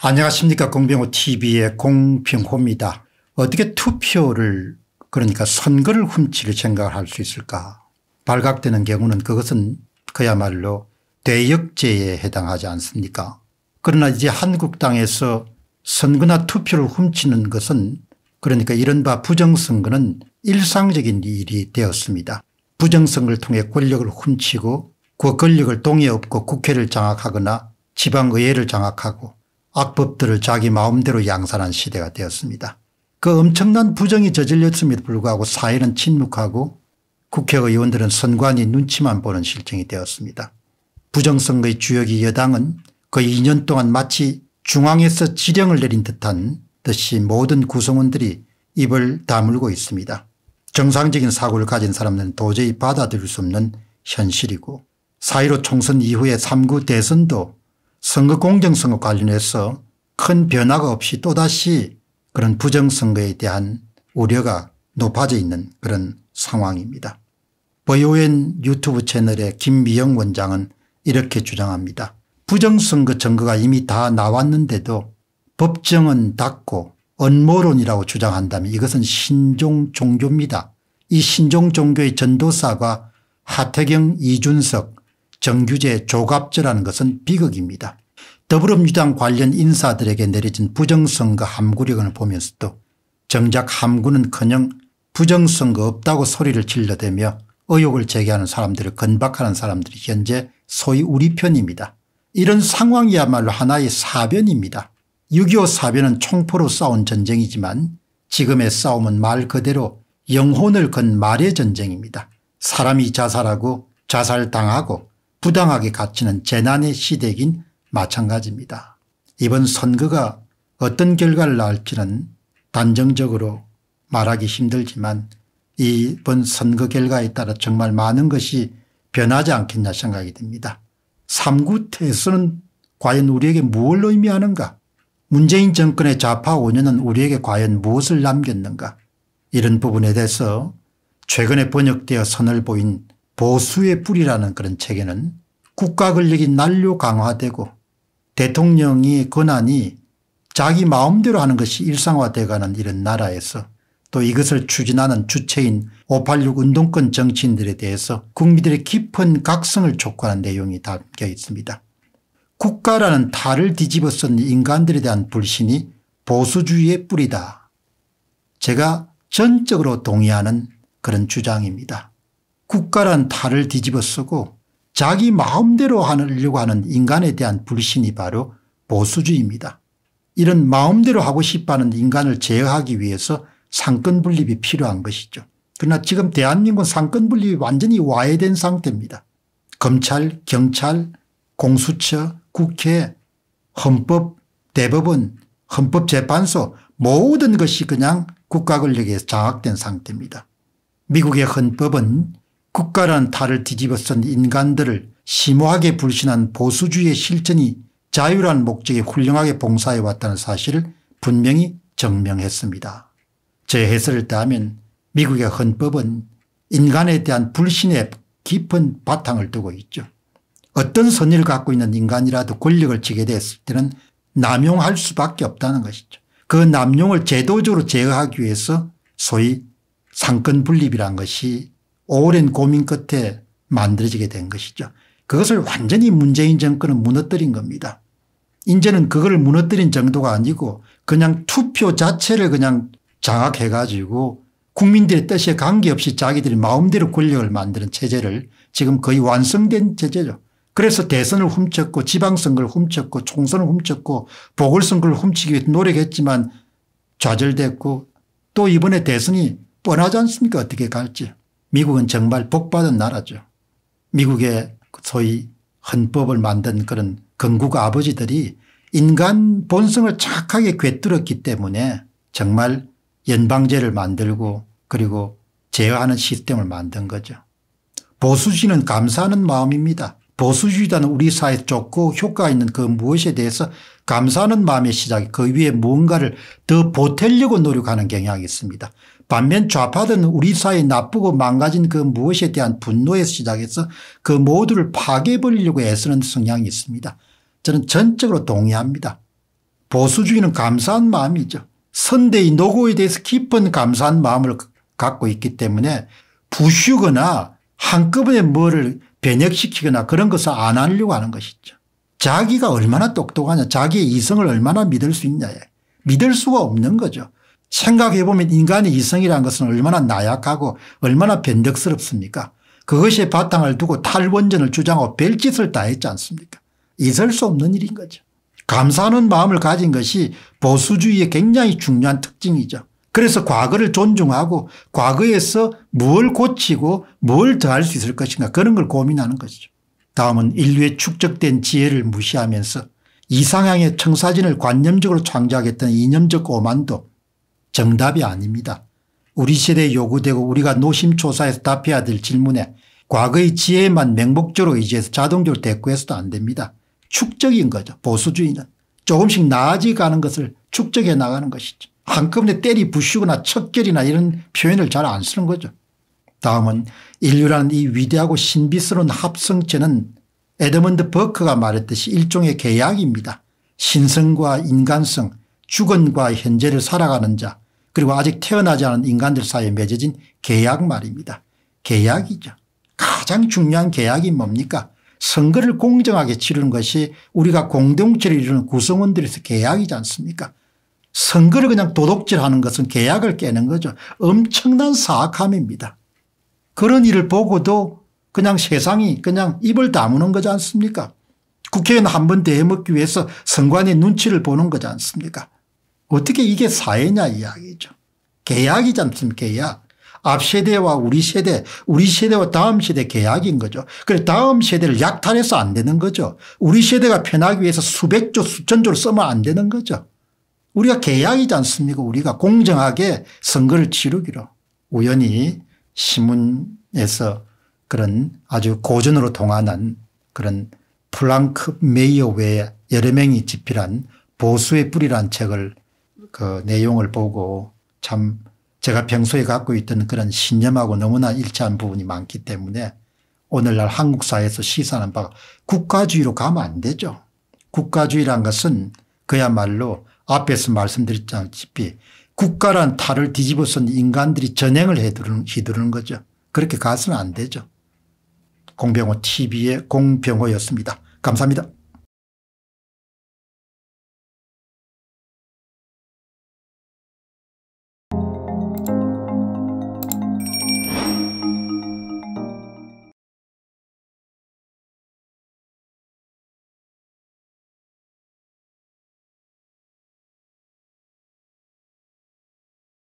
안녕하십니까 공병호 tv의 공병호입니다. 어떻게 투표를 그러니까 선거를 훔칠 치 생각을 할 수 있을까 발각되는 경우는 그것은 그야말로 대역죄에 해당하지 않습니까 그러나 이제 한국당에서 선거나 투표를 훔치는 것은 그러니까 이른바 부정선거는 일상적인 일이 되었습니다. 부정선거를 통해 권력을 훔치고 그 권력을 동의 없고 국회를 장악하거나 지방의회를 장악하고 악법들을 자기 마음대로 양산한 시대가 되었습니다. 그 엄청난 부정이 저질렸음에도 불구하고 사회는 침묵하고 국회의원들은 선관위 눈치만 보는 실정이 되었습니다. 부정선거의 주역이 여당은 거의 2년 동안 마치 중앙에서 지령을 내린 듯한 듯이 모든 구성원들이 입을 다물고 있습니다. 정상적인 사고를 가진 사람들은 도저히 받아들일 수 없는 현실이고 4.15 총선 이후의 3구 대선도 선거 공정선거 관련해서 큰 변화가 없이 또다시 그런 부정선거에 대한 우려가 높아져 있는 그런 상황입니다. 보유엔 유튜브 채널의 김미영 원장은 이렇게 주장합니다. 부정선거 증거가 이미 다 나왔는데도 법정은 닫고 언모론이라고 주장한다면 이것은 신종 종교입니다. 이 신종 종교의 전도사가 하태경 이준석 정규제 조갑제라는 것은 비극입니다. 더불어민주당 관련 인사들에게 내려진 부정선거 함구력을 보면서도 정작 함구는커녕 부정선거 없다고 소리를 질러대며 의혹을 제기하는 사람들을 건박하는 사람들이 현재 소위 우리 편입니다. 이런 상황이야말로 하나의 사변입니다. 6.25 사변은 총포로 싸운 전쟁이지만 지금의 싸움은 말 그대로 영혼을 건 말의 전쟁입니다. 사람이 자살하고 자살당하고 부당하게 갇히는 재난의 시대긴 마찬가지입니다. 이번 선거가 어떤 결과를 낳을지는 단정적으로 말하기 힘들지만 이번 선거 결과에 따라 정말 많은 것이 변하지 않겠냐 생각이 듭니다. 3구 태수는 과연 우리에게 무엇을 의미하는가 문재인 정권의 좌파 5년은 우리에게 과연 무엇을 남겼는가 이런 부분에 대해서 최근에 번역되어 선을 보인 보수의 뿌리라는 그런 책에는 국가 권력이 난로 강화되고 대통령의 권한이 자기 마음대로 하는 것이 일상화돼가는 이런 나라에서 또 이것을 추진하는 주체인 586 운동권 정치인들에 대해서 국민들의 깊은 각성을 촉구하는 내용이 담겨 있습니다. 국가라는 탈을 뒤집어 쓴 인간들에 대한 불신이 보수주의의 뿌리다. 제가 전적으로 동의하는 그런 주장입니다. 국가란 탈을 뒤집어 쓰고 자기 마음대로 하려고 하는 인간에 대한 불신이 바로 보수주의입니다. 이런 마음대로 하고 싶어하는 인간을 제어하기 위해서 상권분립이 필요한 것이죠. 그러나 지금 대한민국 상권분립이 완전히 와해된 상태입니다. 검찰, 경찰, 공수처, 국회, 헌법, 대법원, 헌법재판소 모든 것이 그냥 국가권력에 장악된 상태입니다. 미국의 헌법은 국가란 탈을 뒤집어 쓴 인간들을 심오하게 불신한 보수주의의 실천이 자유란 목적에 훌륭하게 봉사해 왔다는 사실을 분명히 증명했습니다. 제 해설을 따하면 미국의 헌법은 인간에 대한 불신의 깊은 바탕을 두고 있죠. 어떤 선의를 갖고 있는 인간이라도 권력을 쥐게 됐을 때는 남용할 수밖에 없다는 것이죠. 그 남용을 제도적으로 제어하기 위해서 소위 상권 분립이란 것이 오랜 고민 끝에 만들어지게 된 것이죠. 그것을 완전히 문재인 정권은 무너뜨린 겁니다. 이제는 그걸 무너뜨린 정도가 아니고 그냥 투표 자체를 그냥 장악해 가지고 국민들의 뜻에 관계없이 자기들이 마음대로 권력을 만드는 체제를 지금 거의 완성된 체제죠. 그래서 대선을 훔쳤고 지방선거를 훔쳤고 총선을 훔쳤고 보궐선거를 훔치기 위해 노력했지만 좌절됐고 또 이번에 대선이 뻔하지 않습니까 어떻게 갈지. 미국은 정말 복받은 나라죠. 미국의 소위 헌법을 만든 그런 건국 아버지들이 인간 본성을 착하게 꿰뚫었기 때문에 정말 연방제를 만들고 그리고 제어하는 시스템을 만든 거죠. 보수주의는 감사하는 마음입니다. 보수주의자는 우리 사회에 좋고 효과 있는 그 무엇에 대해서 감사하는 마음의 시작이 그 위에 무언가를 더 보태려고 노력하는 경향이 있습니다. 반면 좌파들은 우리 사회 나쁘고 망가진 그 무엇에 대한 분노에서 시작해서 그 모두를 파괴해버리려고 애쓰는 성향이 있습니다. 저는 전적으로 동의합니다. 보수주의는 감사한 마음이죠. 선대의 노고에 대해서 깊은 감사한 마음을 갖고 있기 때문에 부수거나 한꺼번에 뭐를 변혁시키거나 그런 것을 안 하려고 하는 것이죠. 자기가 얼마나 똑똑하냐 자기의 이성을 얼마나 믿을 수 있냐 에 믿을 수가 없는 거죠. 생각해 보면 인간의 이성이라는 것은 얼마나 나약하고 얼마나 변덕스럽습니까 그것에 바탕을 두고 탈원전을 주장하고 별짓을 다 했지 않습니까 있을 수 없는 일인 거죠. 감사하는 마음을 가진 것이 보수주의의 굉장히 중요한 특징이죠. 그래서 과거를 존중하고 과거에서 뭘 고치고 뭘 더할 수 있을 것인가 그런 걸 고민하는 것이죠. 다음은 인류의 축적된 지혜를 무시하면서 이상향의 청사진을 관념적으로 창조하겠다는 이념적 오만도 정답이 아닙니다. 우리 시대에 요구되고 우리가 노심초사해서 답해야 될 질문에 과거의 지혜만 맹목적으로 의지해서 자동적으로 대꾸해서도 안 됩니다. 축적인 거죠. 보수주의는. 조금씩 나아지가는 것을 축적해 나가는 것이죠. 한꺼번에 때리 부수거나 척결이나 이런 표현을 잘 안 쓰는 거죠. 다음은 인류라는 이 위대하고 신비스러운 합성체는 에드먼드 버크가 말했듯이 일종의 계약입니다. 신성과 인간성, 주건과 현재를 살아가는 자, 그리고 아직 태어나지 않은 인간들 사이에 맺어진 계약 말입니다. 계약이죠. 가장 중요한 계약이 뭡니까 선거를 공정하게 치르는 것이 우리가 공동체를 이루는 구성원들에서 계약이지 않습니까 선거를 그냥 도둑질하는 것은 계약을 깨는 거죠. 엄청난 사악함입니다. 그런 일을 보고도 그냥 세상이 그냥 입을 다무는 거지 않습니까 국회의원 한번 대해먹기 위해서 선관의 눈치를 보는 거지 않습니까 어떻게 이게 사회냐 이야기죠. 계약이지 않습니까 계약. 앞 세대와 우리 세대 우리 세대와 다음 세대 계약인 거죠. 그래 다음 세대를 약탈해서 안 되는 거죠. 우리 세대가 편하기 위해서 수백조 수천조를 쓰면 안 되는 거죠. 우리가 계약이지 않습니까 우리가 공정하게 선거를 치르기로 우연히 신문에서 그런 아주 고전으로 동안한 그런 플랑크 메이어 외에 여러 명이 집필한 보수의 뿌리란 책을 그 내용을 보고 참 제가 평소에 갖고 있던 그런 신념하고 너무나 일치한 부분이 많기 때문에 오늘날 한국 사회에서 시사하는 바가 국가주의로 가면 안 되죠. 국가주의란 것은 그야말로 앞에서 말씀드렸다시피 국가란 탈을 뒤집어 쓴 인간들이 전행을 휘두르는 거죠. 그렇게 가서는 안 되죠. 공병호 tv의 공병호였습니다. 감사합니다.